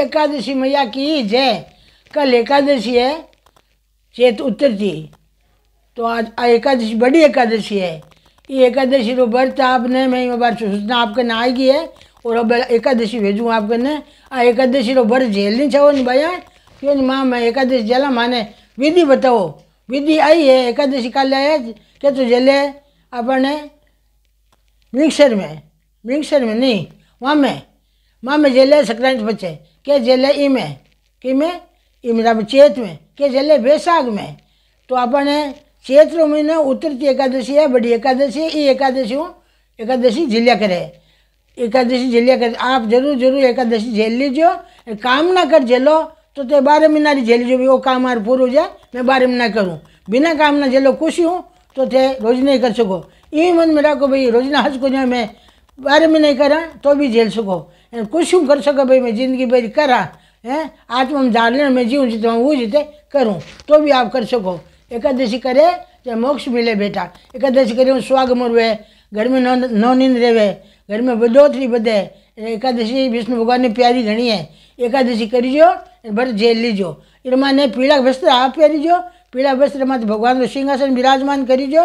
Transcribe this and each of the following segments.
एकादशी मैया की जय कल एकादशी है चेत उत्तर की तो आज एकादशी बड़ी एकादशी है ये एकादशी तो व्रत आपने मैं बार सूचना आपके ना आएगी है और अब एकादशी भेजू आपके ने आ एकादशी तो व्रत नहीं छो नहीं भैया क्यों नहीं माँ मैं एकादशी जला माने विधि बताओ विधि आई है एकादशी काल आया क्या तो जले अपने मिक्सर में मिक्सर में नहीं वहाँ में माँ में झेले संक्रांति बच्चे क्या झेले ई में कि में इमरा मेरा चेत में क्या झेले बैसाख में तो अपने चैत्र महीना उत्तरती एकादशी है बड़ी एकादशी है ये एकादशी हूँ एकादशी झेलिया करे एकादशी झेलिया करे आप जरूर जरूर एकादशी झेल लीजियो काम ना कर झेलो तो ते तो बारह महीना झेल लीजिए वो काम हमारे पूरा हो जाए मैं बारह महीना करूँ बिना काम ना झेलो खुश हूँ तो थे रोज नहीं कर सको यही मन में रखो भाई रोज ना हंस को जो मैं बारह महीने करा तो भी झेल सको खुश हूँ कर सको भाई मैं जिंदगी भरी करा है आत्मा में जान लेना मैं जीव जीते हूँ वो जीते करूँ तो भी आप कर सको एकादशी करे तो मोक्ष मिले बेटा एकादशी करे हूँ स्वागमर घर में नौ नौ नींद रहे घर में बदोतरी बदे एकादशी विष्णु भगवान ने प्यारी घनी है एकादशी करीजो भर झेल लीजो इनमाने पीला वस्त्र आप पहरीजो पीला वस्त्र मत भगवान को सिंहासन विराजमान करीजो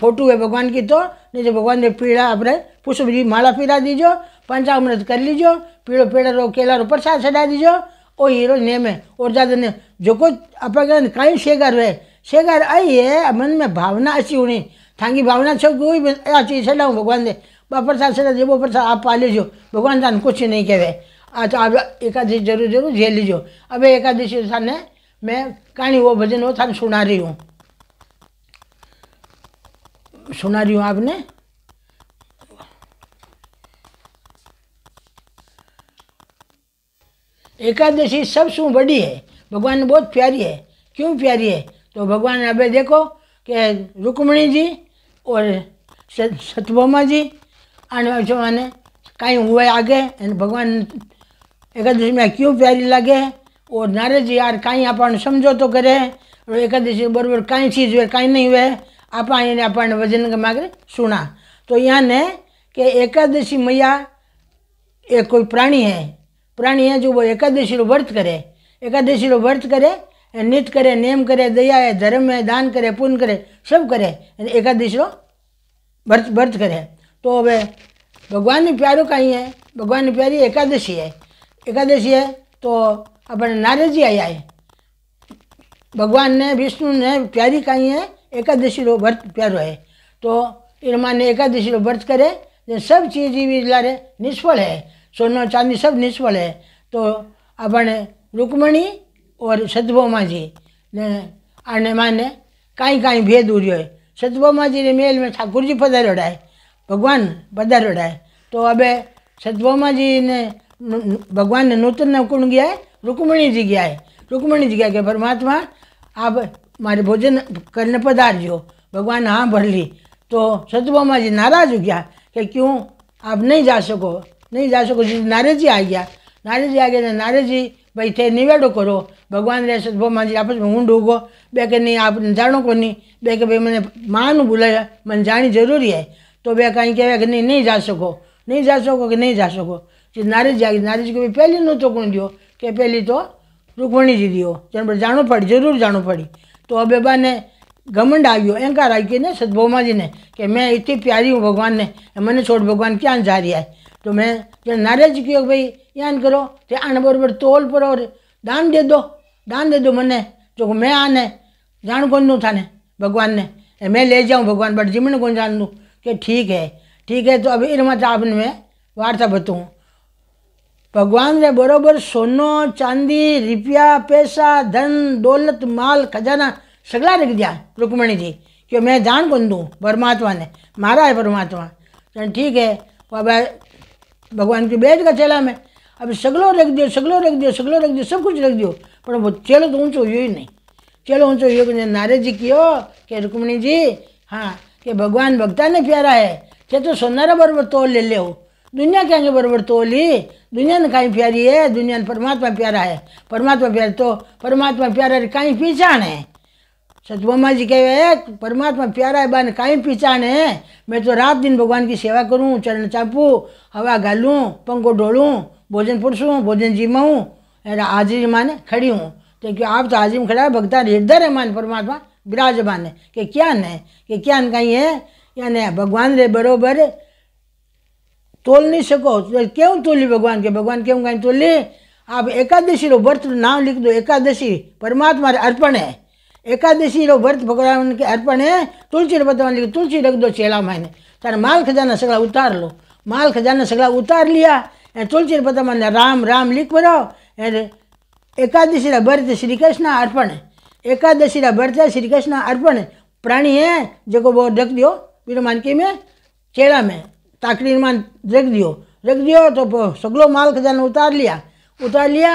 फोटो है भगवान की तो नहीं तो भगवान ने पीड़ा अपने पुष्प जी माला पीरा दीजो पंचामृत कर लीजो पीड़ो पेड़ रो केला रो प्रसाद चढ़ा दीजो ओ हीरो नेम है और ज़्यादा ने जो कुछ अपना कहीं शेगा रहे शेखर आई है मन में भावना अच्छी होनी थांगी भावना छो कोई अच्छी से लाऊँ भगवान दे बापर साहब से जे बोपर साहब आप पा लीजो भगवान जान कुछ नहीं कहे अच्छा आप एकादशी जरूर जरूर झेल लीजिए अब एकादशी थाने मैं कहानी वो भजन वो थाने सुना रही हूँ सुना रही हूँ आपने एकादशी सब सू बड़ी है भगवान बहुत प्यारी है क्यों प्यारी है तो भगवान अभी देखो कि रुक्मणी जी और सतभोमा जी जो मैंने कहीं हुए आगे भगवान एकादशी में क्यों प्यारी लगे और नारद जी यार कहीं आप समझो तो करे और एकादशी बराबर कहीं चीज हुए कहीं नहीं हुए आप अपने वजन के मागे सुना तो यहाँ ने कि एकादशी मैया एक कोई प्राणी है प्राणी है जो वो एकादशी रो व्रत करे एकादशी व्रत करे नित करे नेम करे दया है धर्म है दान करे पुण्य करे सब करे एकादशी रो व्रत व्रत करे तो वे भगवान ने प्यारो का ही है भगवान ने प्यारी एकादशी है एकादशी है तो अपन नारद जी आया है भगवान ने विष्णु ने प्यारी का ही है एकादशी रो व्रत प्यारो है तो इनमा ने एकादशी रो व्रत करे जो सब चीज़ भी लारे निष्फल है सोना चांदी सब निष्फल है तो अपन रुक्मणी और सतबोमा जी ने आने माने कहीं कहीं भेद उड़ियो है जी ने मेल में ठाकुर जी पधारोड़ा है भगवान पधारोड़ा है तो अब सतबोमा जी ने भगवान ने नूतन न कौन गया है रुक्मणी जी गया है रुक्मणी जी गया के परमात्मा आप मारे भोजन करने पधार जो भगवान हाँ भर ली तो सतबोमा जी नाराज हो गया कि क्यों आप नहीं जा सको नहीं जा सको नारद जी आ गया नारद जी आ गया नारद जी भाई थे निवेड़ो करो ભગવાન રહેશે તો ભોમાજી આપે છે હું ડોગો બે કે નહીં આપ જાણો કોની બે કે ભાઈ મને માનું બોલાય મને જાણી જરૂરી હે तो बे कहीं कहवा कि नहीं नहीं जा सको नहीं जा सको कि नहीं जा सको जी नारी जाएगी नारी जी को भी पहले न तो कौन दियो कि पहले तो रुक्मणी जी दियो जन पर जानो पड़ी जरूर जानो पड़ी तो अब बेबा ने घमंड आ गयो अहंकार आ गए ने सदभोमा जी ने कि मैं इतनी प्यारी हूँ भगवान ने मैंने छोड़ भगवान क्या जा रही है तो मैं जन नाराज जी की भाई यान करो तो आने बरबर तोल पर और दान दे दो दान दो मने जो मैं आने जान कौन કોણનું थाने भगवान ने मैं ले जाऊँ भगवान बट जिमन कौन जान दूँ कि ठीक है ठीक है तो अभी मत आपने मैं वार्ता बताऊँ भगवान ने बराबर सोनो चांदी रुपया पैसा धन दौलत माल खजाना सगला रख दिया रुक्मणी जी कि मैं जान कौन दूँ परमात्मा ने मारा है परमात्मा ठीक है अब भगवान की बेच का चेला मैं अभी सगलो रख दियो सगलो रख दियो सगलो रख दियो सब कुछ रख दियो पर वो चेलो तो ऊँचो ही नहीं चेलो ऊँचो हुई नारे जी कियो कि रुक्मणी जी हाँ कि भगवान भक्ता ने प्यारा है चे तो सोनारा बरबर तोल ले ले दुनिया क्या बरबर तोल ही दुनिया ने कहीं प्यारी है दुनिया ने परमात्मा प्यारा है परमात्मा प्यार तो परमात्मा प्यारा कहीं पहचान है सतबोमा जी कहे परमात्मा प्यारा है बान कहीं पहचान है मैं तो रात दिन भगवान की सेवा करूं चरण चापूँ हवा घालूँ पंखो ढोलूँ भोजन पुरुष हूँ भोजन जी में हूँ हाजिर माने खड़ी हूँ क्योंकि आप तो हाजिर में खड़ा भक्ता हृदय है मान परमात्मा विराजमान है कि क्या न कि क्या कहीं है न भगवान रे बराबर तोल नहीं सको तो क्यों तोली भगवान के भगवान क्यों कहीं तोली आप एकादशी रो व्रत नाम लिख दो एकादशी परमात्मा अर्पण है एकादशी रो व्रत भगवान के अर्पण है तुलसी रो भगवान लिख तुलसी रख दो चेला मैंने तार माल खजाना सगड़ा उतार लो माल खजाना सगड़ा उतार लिया ऐं तुलसी मैंने राम राम लिख पर एकादशी रा भरत श्री कृष्ण अर्पण एकादशी रा भरत श्री कृष्ण अर्पण प्राणी है जो वो रख दियो मान मानकी में चेड़ा में ताकड़ी मान रख दियो रख दियो तो सगलो माल खजान उतार लिया उतार लिया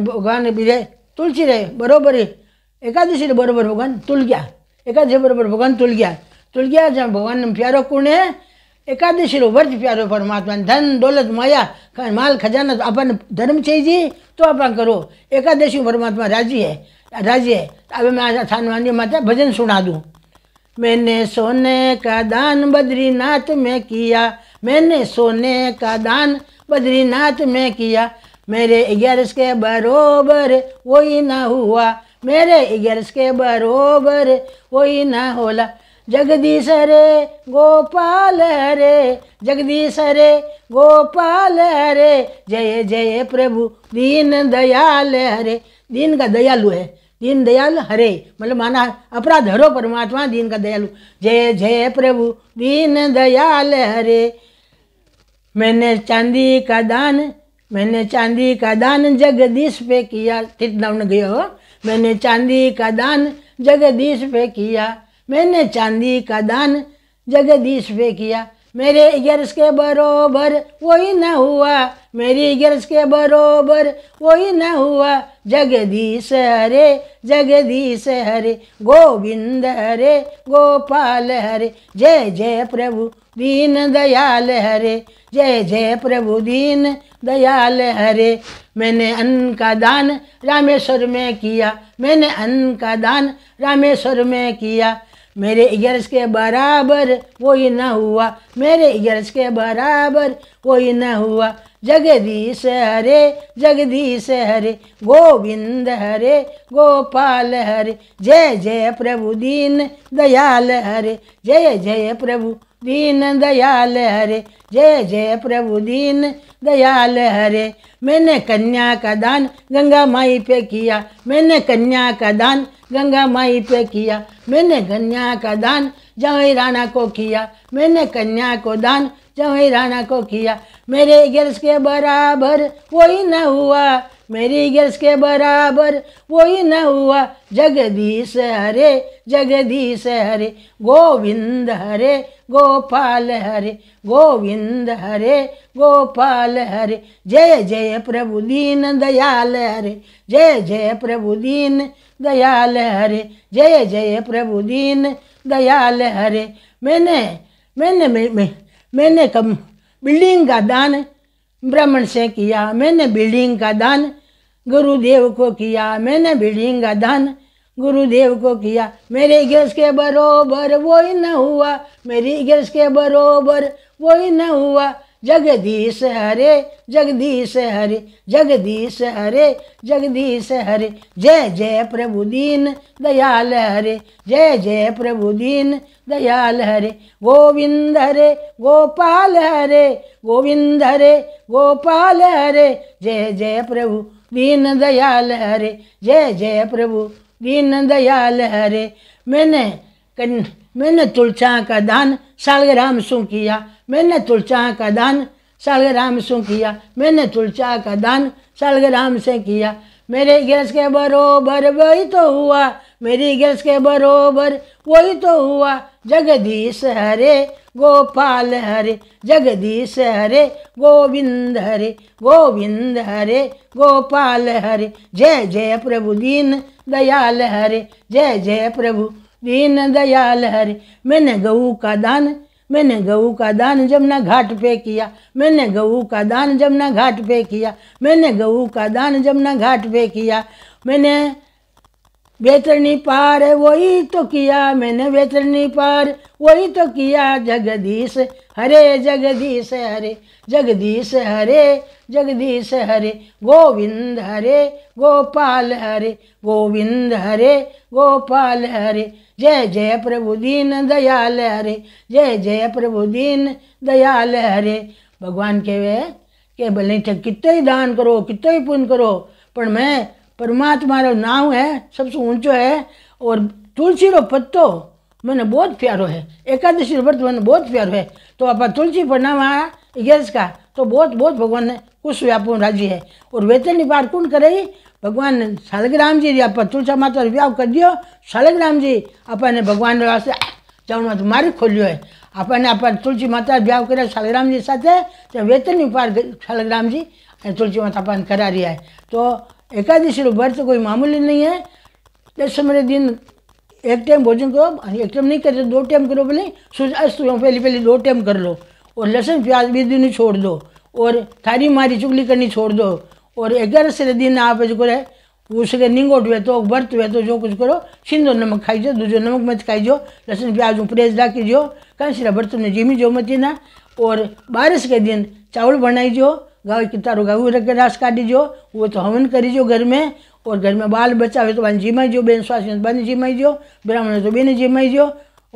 भगवान बीजे तुलसी रहे बराबर एकादशी रे भगवान तुल गया एकादशी बराबर भगवान तुल गया तुल गया जहाँ भगवान प्यारो कुण है एकादशी वर्ज प्यारो परमात्मा धन दौलत माया माल खजाना तो अपन धर्म चाहिए तो आप करो एकादशी परमात्मा राजी है राजी है अब मैं आज थानवानी माता भजन सुना दूँ मैंने सोने का दान बद्रीनाथ में किया मैंने सोने का दान बद्रीनाथ में किया मेरे ग्यारस के बरोबर वही ना हुआ मेरे ग्यारस के बरोबर वही ना होला जगदीश हरे गोपाल हरे जगदीश हरे गोपाल हरे जय जय प्रभु दीन दयाल हरे दीन का दयालु है दीन दयाल हरे मतलब माना अपराध हरो परमात्मा दीन का दयालु जय जय प्रभु दीन दयाल हरे मैंने चांदी का दान मैंने चांदी का दान जगदीश पे किया तीर्थ गए हो मैंने चांदी का दान जगदीश पे किया मैंने चांदी का दान जगदीश पे किया मेरे गर्स के बरोबर वही न हुआ मेरी गर्स के बरोबर वही न हुआ जगदीश हरे जगदीश हरे गोविंद हरे गोपाल हरे जय जय प्रभु दीन दयाल हरे जय जय प्रभु दीन दयाल हरे मैंने अन्न का दान रामेश्वर में किया मैंने अन्न का दान रामेश्वर में किया मेरे यश के बराबर कोई ना हुआ मेरे इगर्ज के बराबर कोई ना हुआ जगदीश हरे जगदीश हरे गोविंद हरे गोपाल हरे जय जय प्रभु दीन दयाल हरे जय जय प्रभु दीन दयाल हरे जय जय प्रभु दीन दयाल हरे मैंने कन्या का दान गंगा माई पे किया मैंने कन्या का दान गंगा माई पे किया मैंने कन्या का दान जवाई राणा को किया मैंने कन्या को दान जवई राणा को किया मेरे गर्ल्स के बराबर वही न हुआ मेरी गर्ल्स के बराबर वही न हुआ जगदीश हरे जगदीश हरे गोविंद हरे गोपाल हरे गोविंद हरे गोपाल हरे जय जय प्रभु दीन दयाल हरे जय जय प्रभु दीन दयाल हरे जय जय प्रभु दीन दयाल हरे मैंने मैंने मैं, मैं मैंने कम बिल्डिंग का दान ब्राह्मण से किया मैंने बिल्डिंग का दान गुरुदेव को किया मैंने बिल्डिंग का दान गुरुदेव को किया मेरे गैस के बरोबर वो ही न हुआ मेरी गैस के बरोबर वो ही न हुआ जगदीश हरे जगदीश हरे जगदीश हरे जगदीश हरे जय जय प्रभु दीन दयाल हरे जय जय प्रभु दीन दयाल हरे गोविंद हरे गोपाल हरे गोविंद हरे गोपाल हरे जय जय प्रभु दीन दयाल हरे जय जय प्रभु दीन दयाल हरे मैंने मैंने तुलसा का दान सालग्राम सु किया मैंने तुलचा का दान सालग्राम से किया मैंने तुलचाह का दान सालग्राम से किया मेरे गैस के बरोबर वही तो हुआ मेरी गैस के बरोबर वही तो हुआ जगदीश हरे गोपाल हरे जगदीश हरे गोविंद हरे गोविंद हरे गोपाल हरे जय जय प्रभु दीन दयाल हरे जय जय प्रभु दीन दयाल हरे मैंने गऊ का दान मैंने गऊ का दान जमुना घाट पे किया मैंने गऊ का दान जमुना घाट पे किया मैंने गऊ का दान जमुना घाट पे किया मैंने वेतनी पार वही तो किया मैंने वेतनी पार वही तो किया जगदीश हरे जगदीश हरे जगदीश हरे जगदीश हरे गोविंद हरे गोपाल हरे गोविंद हरे गोपाल हरे जय जय प्रभु दीन दयाल हरे जय जय प्रभु दीन दयाल हरे भगवान कहे के भले कितने ही दान करो कितने ही पुण्य करो पर मैं परमात्मा रो नाव है सबसे ऊंचो है और तुलसी रो पत्तो मैंने बहुत प्यारो है एकादशी व्रत मैंने बहुत प्यारो है तो आप तुलसी पढ़ना यश का तो बहुत बहुत भगवान ने कुछ व्यापन राजी है और वेतन पार कौन करे भगवान ने शालग्राम जी आप तुलसा माता विवाह कर दियो शालग्राम जी अपन भगवान वास्ते जाऊँ तो मार खोलियो है तुलसी माता તુલસી कर વ્યાવ जी साथ तो वेतन વેતનની પાર जी तुलसी माता अपन करा रही है तो एकादशी व्रत कोई मामूली नहीं है दस मेरे दिन एक टाइम भोजन करो एक टाइम नहीं कर दो टाइम करो भले सूर्य अस्त तो हो पहले पहले दो टाइम कर लो और लहसुन प्याज भी दिन छोड़ दो और थारी मारी चुगली करनी छोड़ दो और ग्यारह से दिन आप जो करे उसके निंगोट हुए तो व्रत हुए तो जो कुछ करो सिंधो नमक खाई जाओ दूजो नमक मत खाई जाओ लहसुन प्याज परहेज कहीं सिरा बर्तन में जीमी जो मत ना और बारिश के दिन चावल बनाई जाओ गाय की तारो गाय रख रास काटी जो वो तो हवन करी जो घर में और घर में बाल बच्चा हुए तो बन जिमाई जो बेन स्वास्थ्य तो बन जिमाई जो ब्राह्मण तो बेन जिमाई जो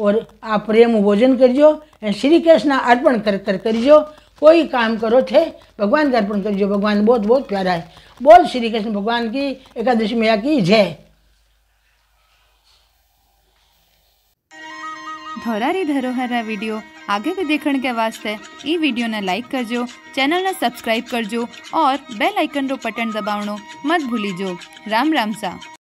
और आप प्रेम भोजन करजो ऐं श्री कृष्ण अर्पण कर कर करजो कोई काम करो थे भगवान का अर्पण करजो भगवान बहुत बहुत प्यारा है बोल श्री कृष्ण भगवान की एकादशी मैया की जय ધોરારી ધરોહરના वीडियो आगे भी देखने के वास्ते ई वीडियो ने लाइक करजो चैनल ने सब्सक्राइब करजो और बेल आइकन रो बटन दबावनो मत भूलीजो राम राम सा